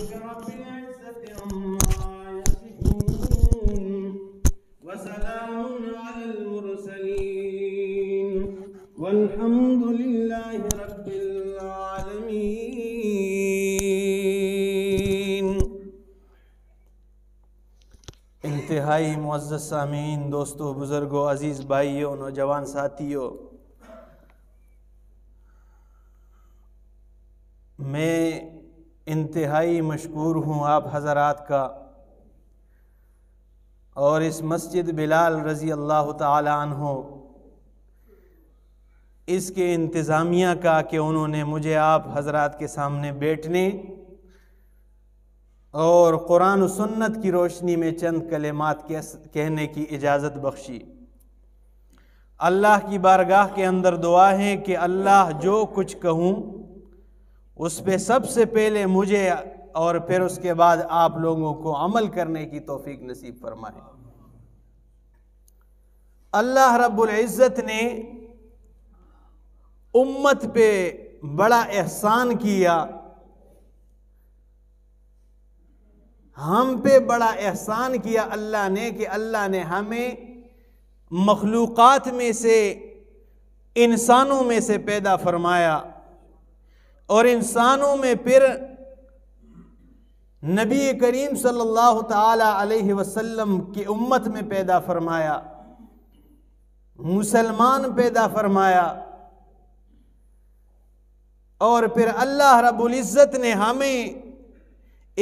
والحمد انتہائی معزز سامین دوستو بزرگو عزیز بھائیو نوجوان ساتھیو میں इंतहाई मशहूर हूँ आप हज़रात का और इस मस्जिद बिलाल रज़ी अल्लाह हो इसके इंतज़ामिया का कि उन्होंने मुझे आप हजरात के सामने बैठने और कुरान सुन्नत की रोशनी में चंद कलेमात कहने की इजाज़त बख्शी अल्लाह की बारगाह के अंदर दुआ है कि अल्लाह जो कुछ कहूँ उस पर सबसे पहले मुझे और फिर उसके बाद आप लोगों को अमल करने की तोफीक नसीब फरमाए अल्लाह रब्बुल इज़्ज़त ने उम्मत पे बड़ा एहसान किया हम पे बड़ा एहसान किया अल्लाह ने कि अल्लाह ने हमें मखलूक़ात में से इंसानों में से पैदा फरमाया और इंसानों में फिर नबी करीम सल्लल्लाहु अलैहि वसल्लम की उम्मत में पैदा फरमाया मुसलमान पैदा फरमाया और फिर अल्लाह रब्बुल इज़्ज़त ने हमें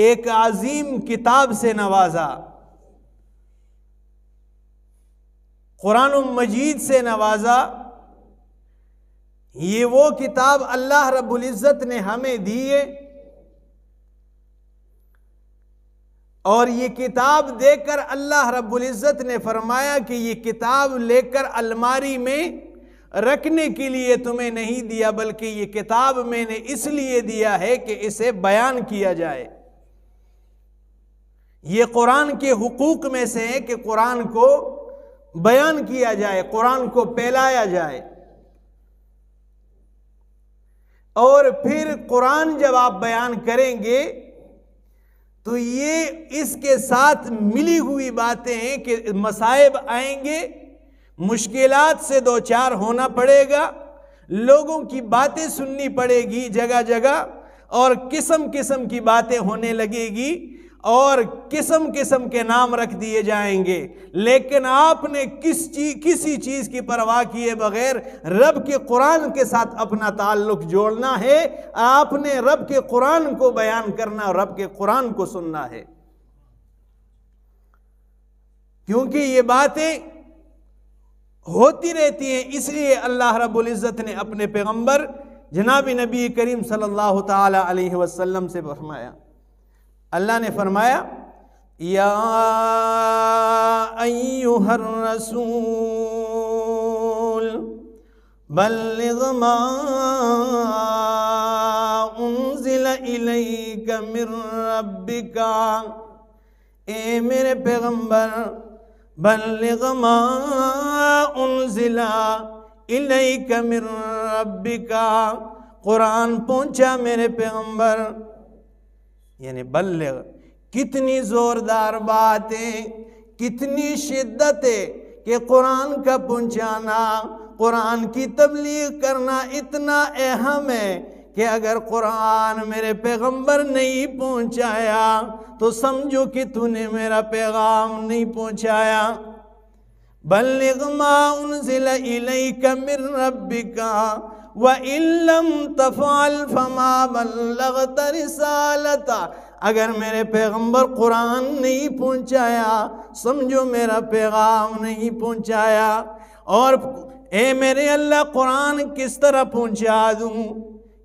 एक अजीम किताब से नवाजा कुरान मजीद से नवाजा ये वो किताब अल्लाह रब्बुल इज़्ज़त ने हमें दी है और ये किताब देकर अल्लाह रब्बुल इज़्ज़त ने फरमाया कि ये किताब लेकर अलमारी में रखने के लिए तुम्हें नहीं दिया बल्कि ये किताब मैंने इसलिए दिया है कि इसे बयान किया जाए ये कुरान के हकूक में से है कि कुरान को बयान किया जाए कुरान को फैलाया जाए और फिर कुरान जब आप बयान करेंगे तो ये इसके साथ मिली हुई बातें हैं कि मसाइब आएंगे मुश्किलात से दो चार होना पड़ेगा लोगों की बातें सुननी पड़ेगी जगह जगह और किस्म किस्म की बातें होने लगेगी और किस्म किस्म के नाम रख दिए जाएंगे लेकिन आपने किस चीज किसी चीज़ की परवाह किए बगैर रब के कुरान के साथ अपना ताल्लुक जोड़ना है आपने रब के कुरान को बयान करना और रब के कुरान को सुनना है क्योंकि ये बातें होती रहती हैं इसलिए अल्लाह रब्बुल इज़्ज़त ने अपने पैगंबर जनाब नबी करीम सल्लल्लाहु अलैहि वसल्लम से फरमाया अल्लाह ने फरमाया या हर रसूल बल्लिग मा उंजिल इलैक मिर रब्बिका ए मेरे पैगंबर बल्लिग मा इलैक मिर रब्बिका कुरान पहुंचा मेरे पैगंबर यानी बल्ले कितनी ज़ोरदार बातें कितनी शिद्दतें कि कुरान का पहुँचाना कुरान की तबलीग करना इतना अहम है कि अगर कुरान मेरे पैगंबर नहीं पहुँचाया तो समझो कि तूने मेरा पैगाम नहीं पहुँचाया बल्लिगमा उनजिला इलैका मिर रब्बिका व अगर मेरे पैगंबर कुरान नहीं पहुंचाया समझो मेरा पैगाम नहीं पहुंचाया और ए मेरे अल्लाह कुरान किस तरह पहुंचा दूँ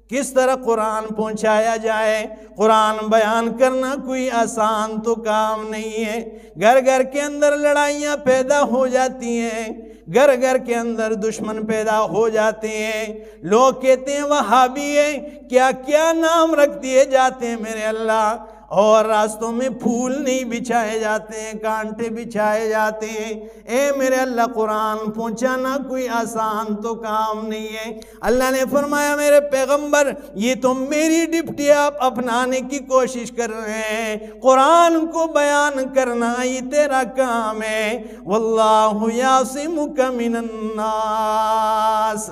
किस तरह कुरान पहुंचाया जाए कुरान बयान करना कोई आसान तो काम नहीं है घर घर के अंदर लड़ाइयाँ पैदा हो जाती हैं घर घर के अंदर दुश्मन पैदा हो जाते हैं लोग कहते हैं वहाबी है क्या क्या नाम रख दिए जाते हैं मेरे अल्लाह और रास्तों में फूल नहीं बिछाए जाते हैं कांटे बिछाए जाते हैं ए मेरे अल्लाह कुरान पहुँचाना कोई आसान तो काम नहीं है अल्लाह ने फरमाया मेरे पैगंबर ये तो मेरी डिप्टी आप अपनाने की कोशिश कर रहे हैं कुरान को बयान करना ये तेरा काम है वल्लासिमुकमिनन्नास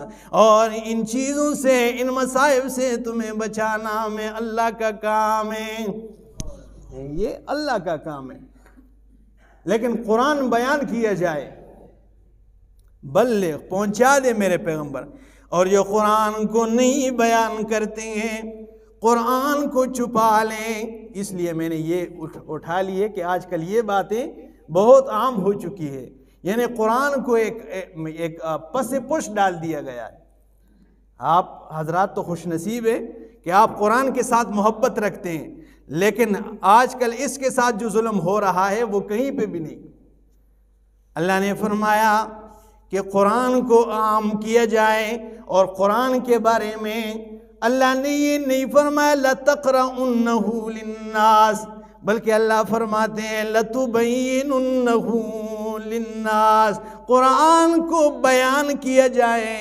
और इन चीज़ों से इन मसाइब से तुम्हें बचाना मैं अल्लाह का काम है ये अल्लाह का काम है लेकिन कुरान बयान किया जाए बल्ले पहुंचा दे मेरे पैगंबर और जो कुरान को नहीं बयान करते हैं कुरान को छुपा लें इसलिए मैंने ये उठ उठा लिए कि आजकल ये बातें बहुत आम हो चुकी है यानी कुरान को एक एक, एक पस पुश डाल दिया गया है आप हजरात तो खुश नसीब है कि आप कुरान के साथ मोहब्बत रखते हैं लेकिन आजकल इसके साथ जो जुल्म हो रहा है वो कहीं पे भी नहीं अल्लाह ने फरमाया कि कुरान को आम किया जाए और कुरान के बारे में अल्लाह ने ये नहीं फरमाया उन्नास बल्कि अल्लाह फरमाते हैं लतुबैनस कुरान को बयान किया जाए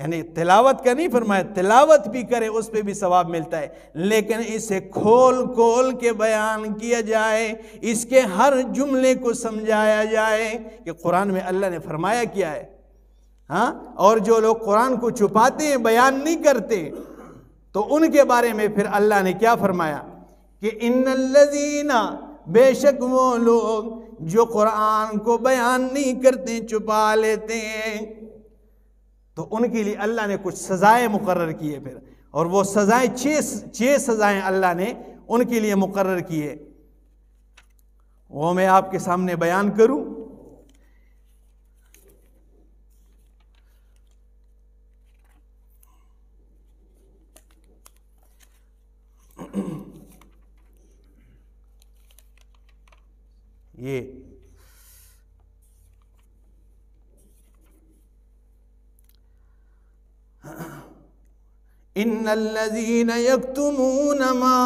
यानी तिलावत का नहीं फरमाया तिलावत भी करे उस पर भी सवाब मिलता है लेकिन इसे खोल खोल के बयान किया जाए इसके हर जुमले को समझाया जाए कि कुरान में अल्लाह ने फरमाया किया है हाँ और जो लोग कुरान को छुपाते हैं बयान नहीं करते तो उनके बारे में फिर अल्लाह ने क्या फरमाया कि इन लजीना बेशक वो लोग जो कुरान को बयान नहीं करते छुपा लेते हैं तो उनके लिए अल्लाह ने कुछ सज़ाएँ मुकर की फिर और वो सज़ाएँ छः छः सज़ाएँ अल्लाह ने उनके लिए मुकर की वो मैं आपके सामने बयान करूं ये الذين يكتمون ما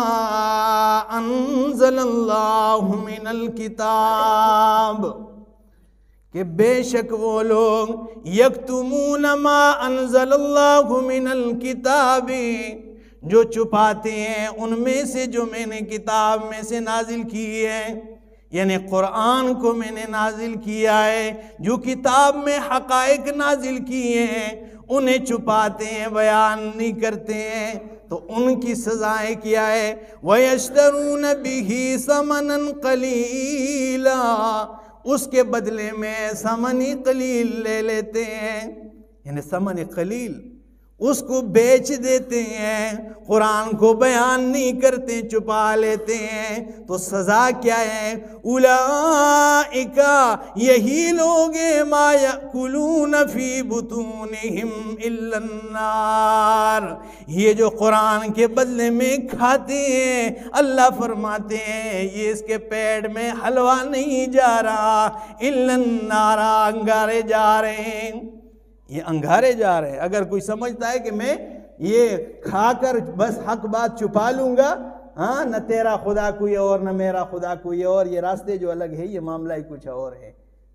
लजीन الله من الكتاب के बेशक वो लोग यकतुमून यकतमून माजल किताबी जो छुपाते हैं उनमें से जो मैंने किताब में से नाजिल की है यानी क़ुरान को मैंने नाजिल किया है जो किताब में हकाइक नाजिल किए हैं उन्हें छुपाते हैं बयान नहीं करते हैं तो उनकी सजाएं क्या है वयशतरून बिही समन कलीला उसके बदले में समन कलील ले लेते हैं यानी समन कलील उसको बेच देते हैं कुरान को बयान नहीं करते छुपा लेते हैं तो सज़ा क्या है उलाइका यही लोग माया कुलू नफी बुतून इल्लन्नार ये जो कुरान के बदले में खाते हैं अल्लाह फरमाते हैं ये इसके पेट में हलवा नहीं जा रहा इल्लन्नार अंगारे जा रहे हैं ये अंगारे जा रहे हैं अगर कोई समझता है कि मैं ये खाकर बस हक बात छुपा लूँगा हाँ न तेरा खुदा कोई और न मेरा खुदा कोई और ये रास्ते जो अलग है ये मामला ही कुछ और है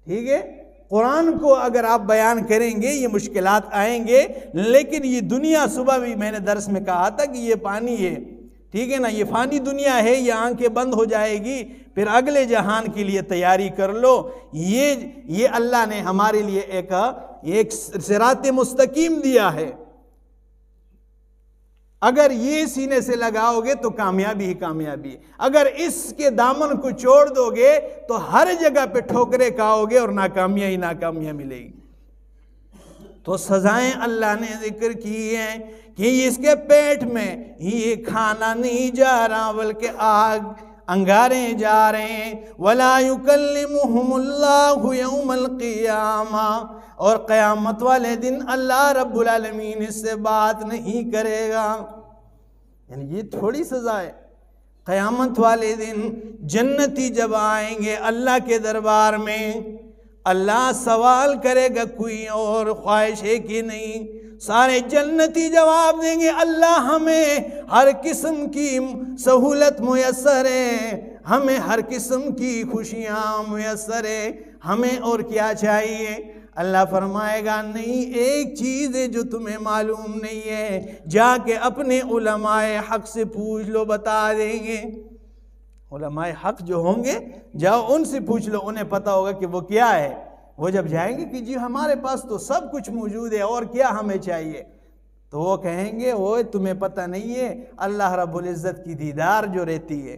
ठीक है कुरान को अगर आप बयान करेंगे ये मुश्किल आएंगे लेकिन ये दुनिया सुबह भी मैंने दरस में कहा था कि ये पानी है ठीक है ना ये फानी दुनिया है ये आंखें बंद हो जाएगी फिर अगले जहान के लिए तैयारी कर लो ये ये अल्लाह ने हमारे लिए एक ये एक सिरात मुस्तकीम दिया है अगर ये सीने से लगाओगे तो कामयाबी ही कामयाबी अगर इसके दामन को छोड़ दोगे तो हर जगह पे ठोकरे खाओगे और नाकामियां ही नाकामियां मिलेगी तो सजाएं अल्लाह ने जिक्र की हैं कि इसके पेट में ये खाना नहीं जा रहा बल्कि आग अंगारे जा रहे हैं वला युकल मुहमल्ला और क़यामत वाले दिन अल्लाह रब्लमीन इससे बात नहीं करेगा यानी ये थोड़ी सज़ा है क़यामत वाले दिन जन्नती जब आएंगे अल्लाह के दरबार में अल्लाह सवाल करेगा कोई और ख्वाहिश है कि नहीं सारे जन्नती जवाब देंगे अल्लाह हमें हर किस्म की सहूलत मैसर है हमें हर किस्म की खुशियाँ मैसर है हमें और क्या चाहिए अल्लाह फरमाएगा नहीं एक चीज़ है जो तुम्हें मालूम नहीं है जाके अपने उलमाए हक से पूछ लो बता देंगे उलमाए हक जो होंगे जाओ उनसे पूछ लो उन्हें पता होगा कि वो क्या है वो जब जाएंगे कि जी हमारे पास तो सब कुछ मौजूद है और क्या हमें चाहिए तो वो कहेंगे वो तुम्हें पता नहीं है अल्लाह रब्बुल इज़्ज़त की दीदार जो रहती है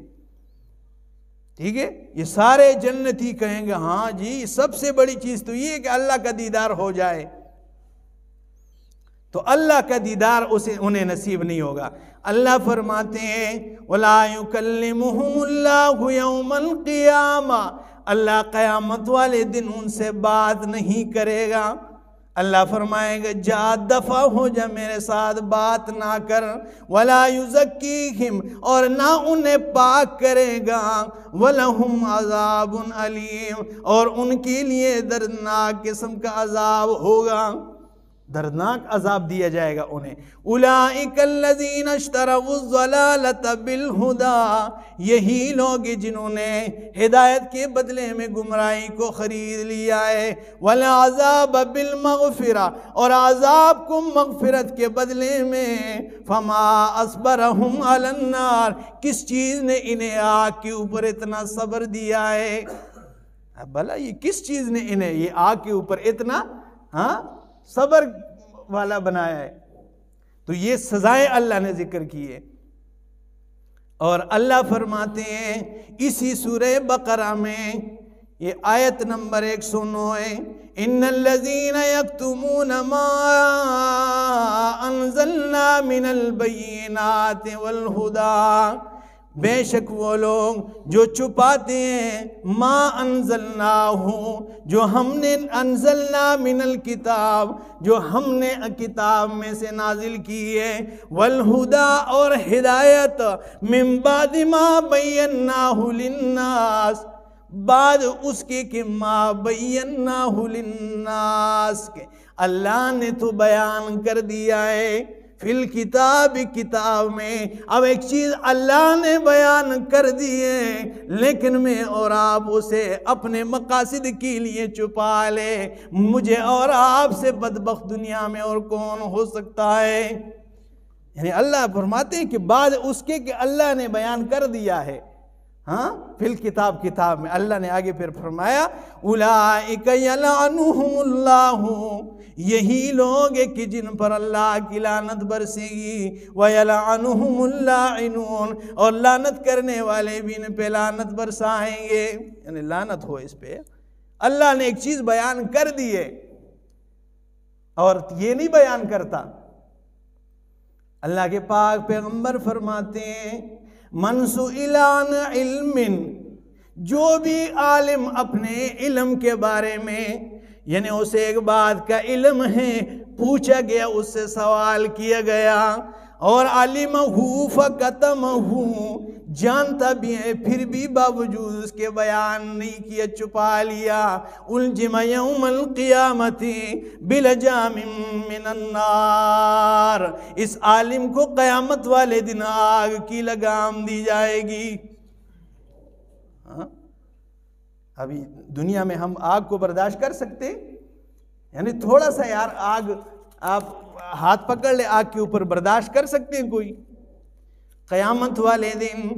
ठीक है ये सारे जन्नती कहेंगे हाँ जी सबसे बड़ी चीज़ तो ये कि अल्लाह का दीदार हो जाए तो अल्लाह का दीदार उसे उन्हें नसीब नहीं होगा अल्लाह फरमाते हैं वलाकलमल अल्लाह क्यामत वाले दिन उनसे बात नहीं करेगा अल्लाह फरमाएगा जा दफ़ा हो जा मेरे साथ बात ना कर वला युजक्की हिम और ना उन्हें पाक करेगा वलहुम अजाब अलीम और उनके लिए दर्दनाक किस्म का अजाब होगा दर्दनाक अजाब दिया जाएगा उन्हें उलाकलजीनशतरबिलहुदा यही लोग जिन्होंने हिदायत के बदले में गुमराही को ख़रीद लिया है वला अजाब मगफिरा और अजाब को मगफिरत के बदले में फमा असबर अलन्नार किस चीज़ ने इन्हें आग के ऊपर इतना सब्र दिया है भला ये किस चीज़ ने इन्हें ये आग के ऊपर इतना हाँ सबर वाला बनाया है तो ये सजाएं अल्लाह ने जिक्र की है और अल्लाह फरमाते हैं इसी सूर बकरा में ये आयत नंबर एक सौ नौ है इन लजीन यकतमून मिनल बैनात वलहुदा बेशक वो लोग जो छुपाते हैं माँ अनजलना हूँ जो हमने अनजलना मिनल किताब जो हमने किताब में से नाजिल की है वलहुदा और हिदायत मिम्बादिमा बैन्ना हुलिन्नास बाद उसके कि माँ बैन्ना हुलिन्नास के अल्लाह ने तो बयान कर दिया है फिल किताब किताब में अब एक चीज़ अल्लाह ने बयान कर दी है लेकिन मैं और आप उसे अपने मकासद के लिए छुपा ले मुझे और आपसे बदबक दुनिया में और कौन हो सकता है यानी अल्लाह फरमाते हैं कि बाद उसके कि अल्लाह ने बयान कर दिया है हाँ फिल किताब किताब में अल्लाह ने आगे फिर फरमाया उला यही लोग कि जिन पर अल्लाह की लानत बरसेगी वलानून और लानत करने वाले भी इन पे लानत बरसाएंगे यानी लानत हो इस पे अल्लाह ने एक चीज़ बयान कर दी है और ये नहीं बयान करता अल्लाह के पाक पैगंबर फरमाते हैं मनसुलान इल्मिन जो भी आलिम अपने इलम के बारे में यानी उसे एक बात का इलम है पूछा गया उससे सवाल किया गया और अलिम हूँ फ़तम हूँ जानता भी है फिर भी बावजूद उसके बयान नहीं किया छुपा लिया उलझमयल क़ियामती जामार इस आलिम को क़यामत वाले दिन आग की लगाम दी जाएगी हाँ? अभी दुनिया में हम आग को बर्दाश्त कर सकते यानी थोड़ा सा यार आग आप हाथ पकड़ ले आग के ऊपर बर्दाश्त कर सकते हैं कोई क़यामत वाले दिन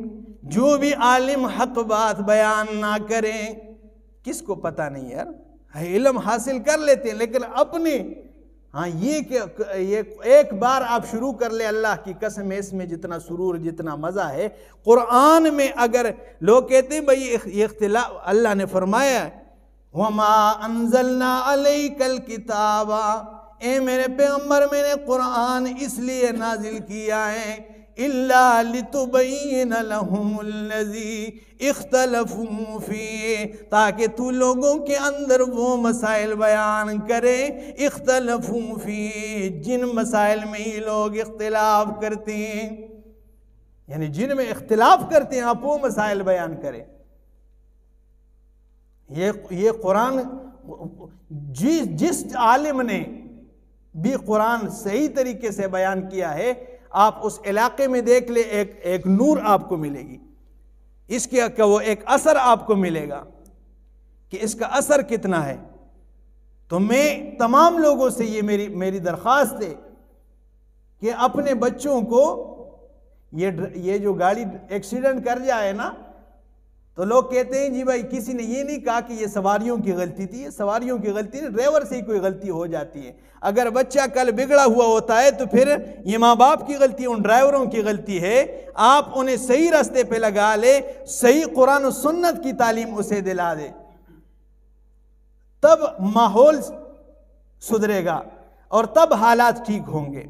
जो भी आलिम हक बात बयान ना करें किसको पता नहीं यार हाँ, इलम हासिल कर लेते हैं लेकिन अपने हाँ ये ये एक बार आप शुरू कर ले अल्लाह की कसम है इसमें जितना सुरूर जितना मज़ा है क़ुरान में अगर लोग कहते हैं भाई ये इख्तिला अल्लाह ने फरमाया वमा अनजलना कल किताबा ए मेरे पैगम्बर मैंने क़ुरान इसलिए नाजिल किया है इख्तलफूफ़ी ताकि तू लोगों के अंदर वो मसाइल बयान करे इख्तलफूफ़ी जिन मसाइल में ये लोग इख्तलाफ करते हैं यानी जिन में इख्तलाफ करते हैं आप वो मसाइल बयान करें ये ये कुरान जिस जिस आलिम ने भी कुरान सही तरीके से बयान किया है आप उस इलाके में देख ले एक एक नूर आपको मिलेगी इसके का वो एक असर आपको मिलेगा कि इसका असर कितना है तो मैं तमाम लोगों से ये मेरी मेरी दरख्वास्त है कि अपने बच्चों को ये ये जो गाड़ी एक्सीडेंट कर जाए ना तो लोग कहते हैं जी भाई किसी ने ये नहीं कहा कि ये सवारियों की गलती थी ये सवारियों की गलती नहीं ड्राइवर से ही कोई गलती हो जाती है अगर बच्चा कल बिगड़ा हुआ होता है तो फिर ये माँ बाप की गलती उन ड्राइवरों की गलती है आप उन्हें सही रास्ते पे लगा ले सही कुरान सुन्नत की तालीम उसे दिला दे तब माहौल सुधरेगा और तब हालात ठीक होंगे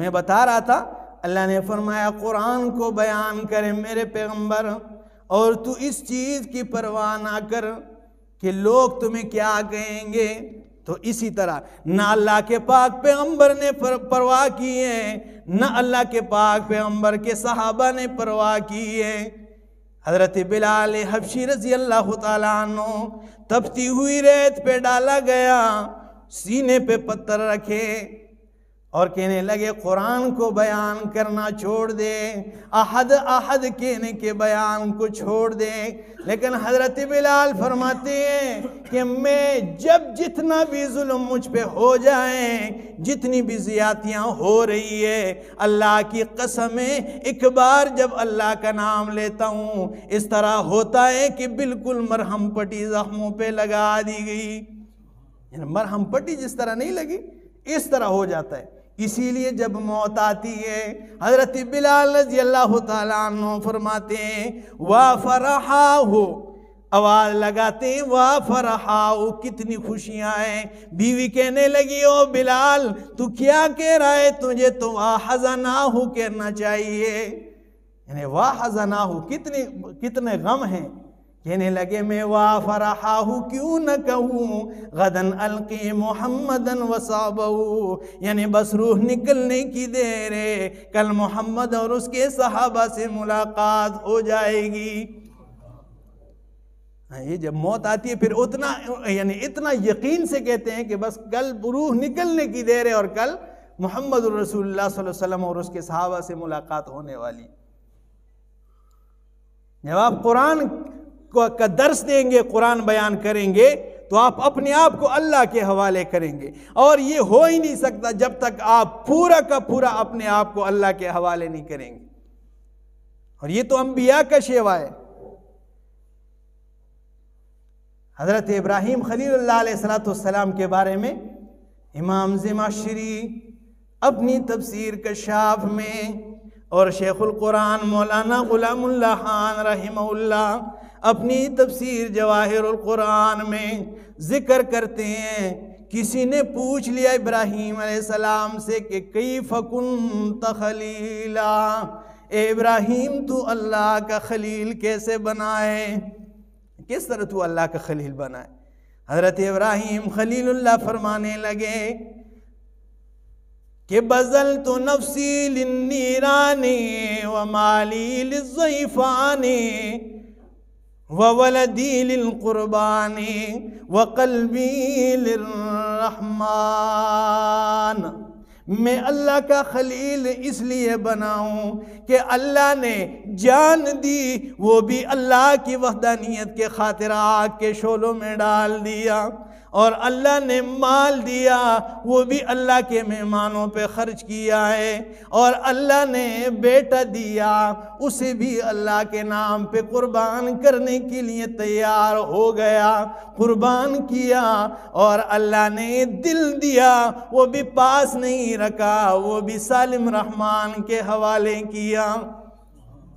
मैं बता रहा था अल्लाह ने फरमाया कुरान को बयान करे मेरे पैगंबर और तू इस चीज़ की परवाह ना कर कि लोग तुम्हें क्या कहेंगे तो इसी तरह ना अल्लाह के पाक पैगंबर ने परवाह की है ना अल्लाह के पाक पैगंबर के सहाबा ने परवाह की है हजरत बिलाल हबशी रजी अल्लाह तु तपती हुई रेत पे डाला गया सीने पे पत्थर रखे और कहने लगे कुरान को बयान करना छोड़ दे अहद अहद कहने के बयान को छोड़ दे लेकिन हज़रत बिलाल फरमाते हैं कि मैं जब जितना भी जुल्म मुझ पे हो जाए जितनी भी ज़्यातियाँ हो रही है अल्लाह की कसम है एक बार जब अल्लाह का नाम लेता हूँ इस तरह होता है कि बिल्कुल मरहम पट्टी ज़ख्मों पे लगा दी गई मरहम पट्टी जिस तरह नहीं लगी इस तरह हो जाता है इसीलिए जब मौत आती है हज़रत बिलाल रजी अल्लाह तु फरमाते हैं वाह फरहा हो आवाज़ लगाते हैं वाह फरहाओ कितनी खुशियाँ हैं बीवी कहने लगी ओ बिलाल तू क्या कह रहा है तुझे तो वाह हजनाहू कहना चाहिए यानी वाह हजनाहू कितने कितने गम हैं कहने लगे मैं वाह फराहू क्यों न कहूँ गदन अलकी मोहम्मदन वसाबू यानी बस रूह निकलने की देर है कल मोहम्मद और उसके सहाबा से मुलाकात हो जाएगी हाँ, ये जब मौत आती है फिर उतना यानी इतना यकीन से कहते हैं कि बस कल रूह निकलने की देर है और कल मोहम्मद रसोल्लाम और उसके सहाबा से मुलाकात होने वाली जब आप कुरान का दर्श देंगे कुरान बयान करेंगे तो आप अपने आप को अल्लाह के हवाले करेंगे और ये हो ही नहीं सकता जब तक आप पूरा का पूरा अपने आप को अल्लाह के हवाले नहीं करेंगे और ये तो अंबिया का शेवा है हज़रत इब्राहिम खलील सलाम के बारे में इमाम जमाशरी अपनी तफसीर कशाफ में और शेखुल कुरान मौलाना गुलाम खान रहीम अपनी तफसीर जवाहिर में ज़िक्र करते हैं किसी ने पूछ लिया इब्राहिम सलाम से कि कई फ़कुन तखलीला इब्राहिम तू अल्लाह का खलील कैसे बनाए किस तरह तू अल्लाह का खलील बनाए हज़रत इब्राहिम खलील फरमाने लगे कि बजल तो नफसी लिन्नीरानी व माली लिज़फ़ानी ववलदी लुरबानी वकलबी रहमान मैं अल्लाह का खलील इसलिए बनाऊं कि अल्लाह ने जान दी वो भी अल्लाह की वहदानियत के खातिर आग के शोलों में डाल दिया और अल्लाह ने माल दिया वो भी अल्लाह के मेहमानों पे ख़र्च किया है और अल्लाह ने बेटा दिया उसे भी अल्लाह के नाम पे कुर्बान करने के लिए तैयार हो गया कुर्बान किया और अल्लाह ने दिल दिया वो भी पास नहीं रखा वो भी सालिम रहमान के हवाले किया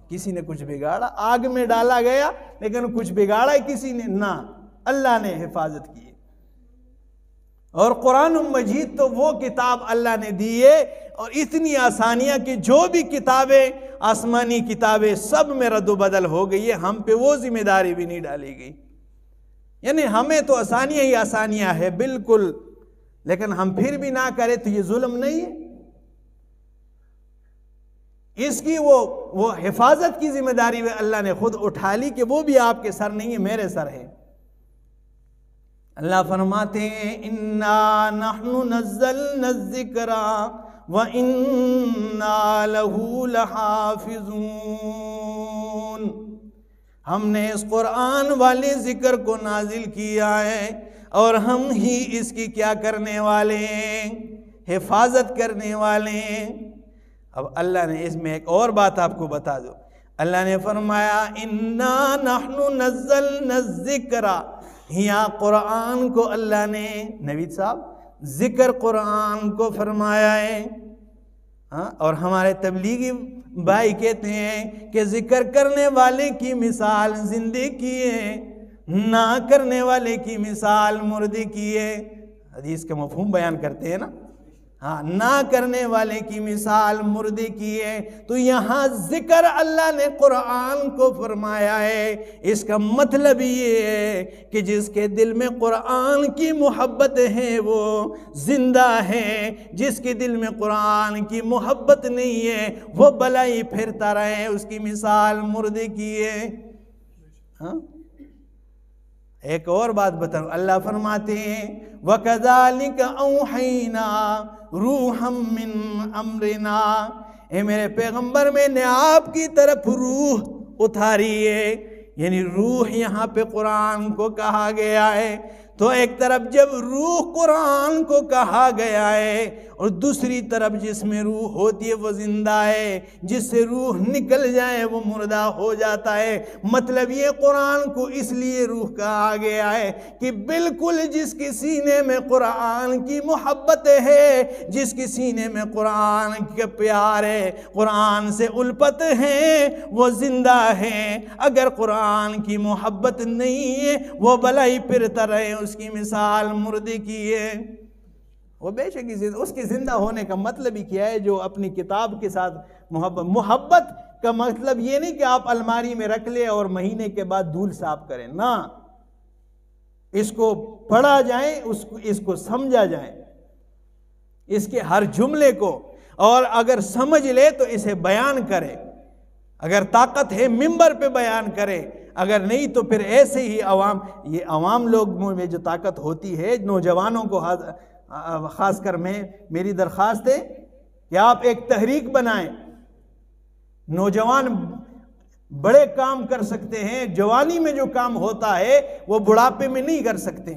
किसी ने कुछ बिगाड़ा आग में डाला गया लेकिन कुछ बिगाड़ा किसी ने ना अल्लाह ने हिफाजत की और कुरान मजीद तो वो किताब अल्लाह ने दी है और इतनी आसानियाँ कि जो भी किताबें आसमानी किताबें सब में रद्दबदल बदल हो गई है हम पे वो जिम्मेदारी भी नहीं डाली गई यानी हमें तो आसानियाँ ही आसानियाँ है बिल्कुल लेकिन हम फिर भी ना करें तो ये जुल्म नहीं है इसकी वो वो हिफाजत की जिम्मेदारी अल्लाह ने खुद उठा ली कि वो भी आपके सर नहीं है मेरे सर है अल्लाह फरमाते हैं इन्ना नहनु नज़ल व इन्ना लहू हमने इस कुरान वाले ज़िक्र को नाजिल किया है और हम ही इसकी क्या करने वाले हैं हिफाजत करने वाले हैं अब अल्लाह ने इसमें एक और बात आपको बता दो अल्लाह ने फरमाया इन्ना नहनु नज़ल नज़िक्रा यहाँ क़ुरान को अल्लाह ने नवीद साहब ज़िक्र क़ुरान को फरमाया है हाँ और हमारे तबलीगी भाई कहते हैं कि जिक्र करने वाले की मिसाल जिंदे की है ना करने वाले की मिसाल मुर्दे की है हदीस का मफहम बयान करते हैं ना हाँ ना करने वाले की मिसाल मुर्दे की है तो यहाँ जिक्र अल्लाह ने कुरान को फरमाया है इसका मतलब ये है कि जिसके दिल में कुरान की मोहब्बत है वो ज़िंदा है जिसके दिल में कुरान की मोहब्बत नहीं है वो भलाई फिरता रहे उसकी मिसाल मुर्दे की है हाँ एक और बात बताऊँ अल्लाह फरमाते हैं व कदालिक ओहना रूहम मिन अमरना ए मेरे पैगंबर मैंने आपकी तरफ रूह उतारी है यानी रूह यहाँ पे कुरान को कहा गया है तो एक तरफ जब रूह कुरान को कहा गया है और दूसरी तरफ जिसमें रूह होती है वो ज़िंदा है जिससे रूह निकल जाए वो मुर्दा हो जाता है मतलब ये कुरान को इसलिए रूह कहा गया है कि बिल्कुल जिसके सीने में कुरान की मोहब्बत है जिसके सीने में कुरान का प्यार है कुरान से उल्पत है वो ज़िंदा है अगर कुरान की मोहब्बत नहीं है वो भलाई फिरता रहे उसकी मिसाल मुर्दे की है वो बेशक उसके ज़िंदा होने का मतलब ही क्या है जो अपनी किताब के साथ मोहब्बत मोहब्बत का मतलब ये नहीं कि आप अलमारी में रख ले और महीने के बाद धूल साफ करें ना इसको पढ़ा जाए उसको इसको समझा जाए इसके हर जुमले को और अगर समझ ले तो इसे बयान करे अगर ताकत है मिंबर पे बयान करे अगर नहीं तो फिर ऐसे ही अवाम ये अवाम लोग में जो ताकत होती है नौजवानों को ख़ास कर मैं मेरी दरख्वास्त है कि आप एक तहरीक बनाएं नौजवान बड़े काम कर सकते हैं जवानी में जो काम होता है वो बुढ़ापे में नहीं कर सकते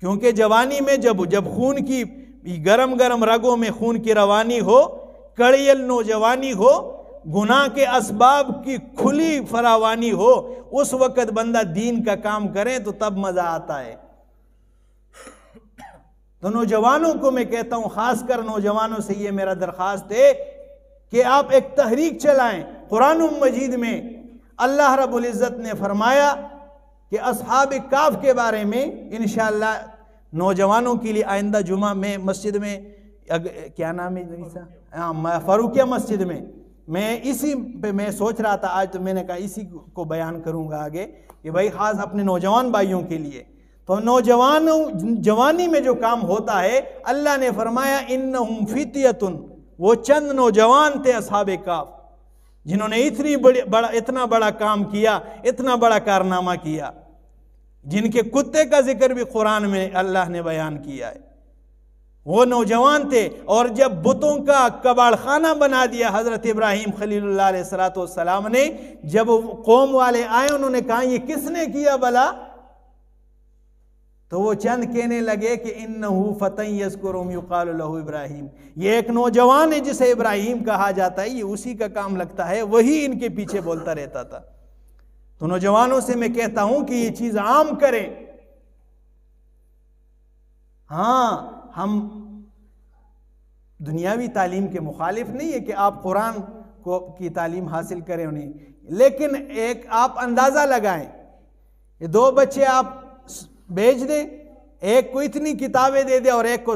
क्योंकि जवानी में जब जब खून की गरम गरम रगों में खून की रवानी हो कड़ियल नौजवानी हो गुनाह के असबाब की खुली फरावानी हो उस वक़्त बंदा दीन का काम करे तो तब मज़ा आता है तो नौजवानों को मैं कहता हूं खासकर नौजवानों से ये मेरा दरख्वास्त है कि आप एक तहरीक चलाएं कुरान मजीद में अल्लाह रबुल्ज़त ने फरमाया कि अब काफ के बारे में इन नौजवानों के लिए आइंदा जुमा में मस्जिद में अग, क्या नाम है हाँ, फ़ारूकिया मस्जिद में मैं इसी पे मैं सोच रहा था आज तो मैंने कहा इसी को बयान करूंगा आगे कि भाई ख़ास अपने नौजवान भाइयों के लिए तो नौजवानों जवानी में जो काम होता है अल्लाह ने फरमाया इन फितियतुन वो चंद नौजवान थे असहाब काफ जिन्होंने इतनी बड़ी बड़ा इतना बड़ा काम किया इतना बड़ा कारनामा किया जिनके कुत्ते का जिक्र भी कुरान में अल्लाह ने बयान किया है वो नौजवान थे और जब बुतों का कबाड़ खाना बना दिया हज़रत इब्राहिम खलील सलाम ने जब कौम वाले आए उन्होंने कहा ये किसने किया भला तो वो चंद कहने लगे कि इन नहू फ़तेह इब्राहिम ये एक नौजवान है जिसे इब्राहिम कहा जाता है ये उसी का काम लगता है वही इनके पीछे बोलता रहता था तो नौजवानों से मैं कहता हूं कि ये चीज़ आम करें हाँ हम दुनियावी तालीम के मुखालिफ नहीं है कि आप कुरान को की तालीम हासिल करें उन्हें लेकिन एक आप अंदाज़ा लगाएं ये दो बच्चे आप भेज दे एक को इतनी किताबें दे दे और एक को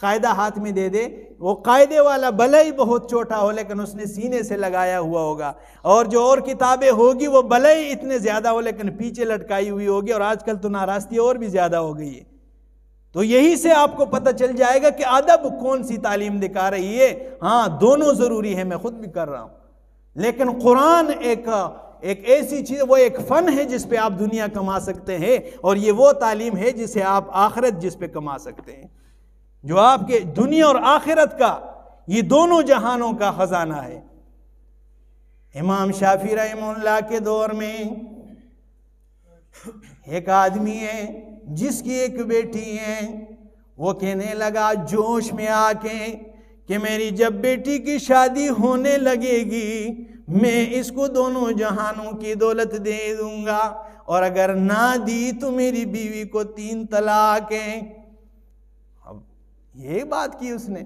कायदा हाथ में दे दे वो कायदे वाला भले ही बहुत छोटा हो लेकिन उसने सीने से लगाया हुआ होगा और जो और किताबें होगी वो भले ही इतने ज़्यादा हो लेकिन पीछे लटकाई हुई होगी और आजकल तो नाराज़गी और भी ज़्यादा हो गई है तो यही से आपको पता चल जाएगा कि अदब कौन सी तालीम दिखा रही है हाँ दोनों ज़रूरी है मैं खुद भी कर रहा हूँ लेकिन कुरान एक एक ऐसी चीज़ वो एक फ़न है जिस पे आप दुनिया कमा सकते हैं और ये वो तालीम है जिसे आप आखिरत जिस पे कमा सकते हैं जो आपके दुनिया और आखिरत का ये दोनों जहानों का ख़जाना है इमाम शाफी रहमल्ला के दौर में एक आदमी है जिसकी एक बेटी है वो कहने लगा जोश में आके कि मेरी जब बेटी की शादी होने लगेगी मैं इसको दोनों जहानों की दौलत दे दूंगा और अगर ना दी तो मेरी बीवी को तीन तलाक हैं अब ये बात की उसने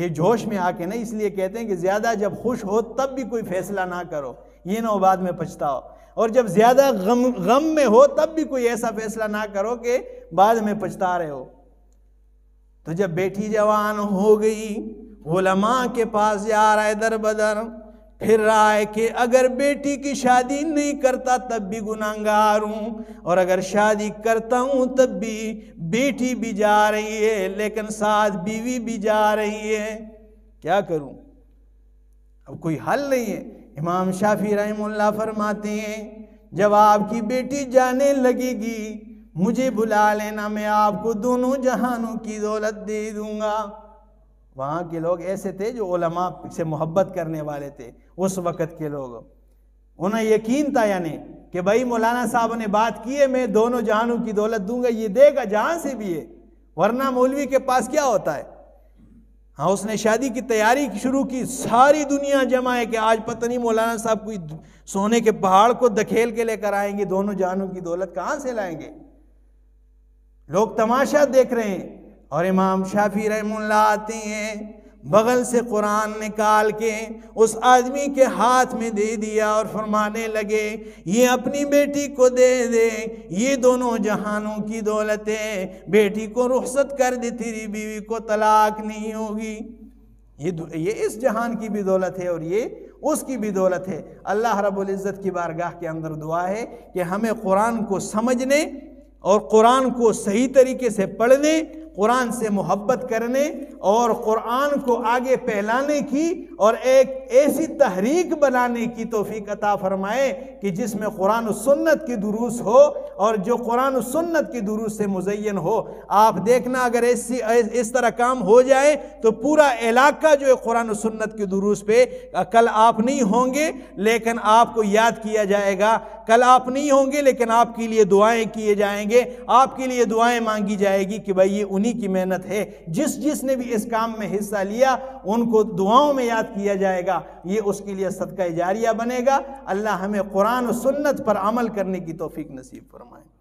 ये जोश में आके ना इसलिए कहते हैं कि ज़्यादा जब खुश हो तब भी कोई फैसला ना करो ये ना हो बाद में पछताओ और जब ज़्यादा गम गम में हो तब भी कोई ऐसा फैसला ना करो कि बाद में पछता रहे हो तो जब बेटी जवान हो गई ओलमा के पास जा रहा है दर बदर फिर रहा है कि अगर बेटी की शादी नहीं करता तब भी गुनाहगार हूँ और अगर शादी करता हूँ तब भी बेटी भी जा रही है लेकिन साथ बीवी भी जा रही है क्या करूँ अब कोई हल नहीं है इमाम शाफी रहमुल्ला फरमाते हैं जब आपकी बेटी जाने लगेगी मुझे बुला लेना मैं आपको दोनों जहानों की दौलत दे दूँगा वहाँ के लोग ऐसे थे जो ओलमा से मोहब्बत करने वाले थे उस वक़्त के लोग उन्हें यकीन था यानी कि भाई मौलाना साहब ने बात की है मैं दोनों जहानों की दौलत दूंगा ये देगा जहाँ से भी है वरना मौलवी के पास क्या होता है हाँ उसने शादी की तैयारी शुरू की सारी दुनिया जमा है कि आज पता नहीं मौलाना साहब कोई सोने के पहाड़ को दखेल के लेकर आएंगे दोनों जानों की दौलत कहाँ से लाएंगे लोग तमाशा देख रहे हैं और इमाम शाफी रहमुल्ला आते हैं बगल से कुरान निकाल के उस आदमी के हाथ में दे दिया और फरमाने लगे ये अपनी बेटी को दे दे ये दोनों जहानों की दौलत है बेटी को रुखसत कर दे तेरी बीवी को तलाक नहीं होगी ये ये इस जहान की भी दौलत है और ये उसकी भी दौलत है अल्लाह रब्बुल इज़्ज़त की बारगाह के अंदर दुआ है कि हमें कुरान को समझने और कुरान को सही तरीके से पढ़ने कुरान से मोहब्बत करने और कुरान को आगे फैलाने की और एक ऐसी तहरीक बनाने की तोफ़ी अता फ़रमाए कि जिसमें कुरान सुन्नत की दुरुस्त हो और जो कुरान सुन्नत की दुरुस्त से मुजैन हो आप देखना अगर ऐसी इस तरह काम हो जाए तो पूरा इलाका जो है कुरान सुन्नत की दुरुस्त पे कल आप नहीं होंगे लेकिन आपको याद किया जाएगा कल आप नहीं होंगे लेकिन आपके लिए दुआएं किए जाएंगे आपके लिए दुआएं मांगी जाएगी कि भाई ये उन्हीं की मेहनत है जिस जिसने भी इस काम में हिस्सा लिया उनको दुआओं में याद किया जाएगा जाएगा ये उसके लिए सदका जारिया बनेगा अल्लाह हमें कुरान और सुन्नत पर अमल करने की तोफ़ी नसीब फरमाए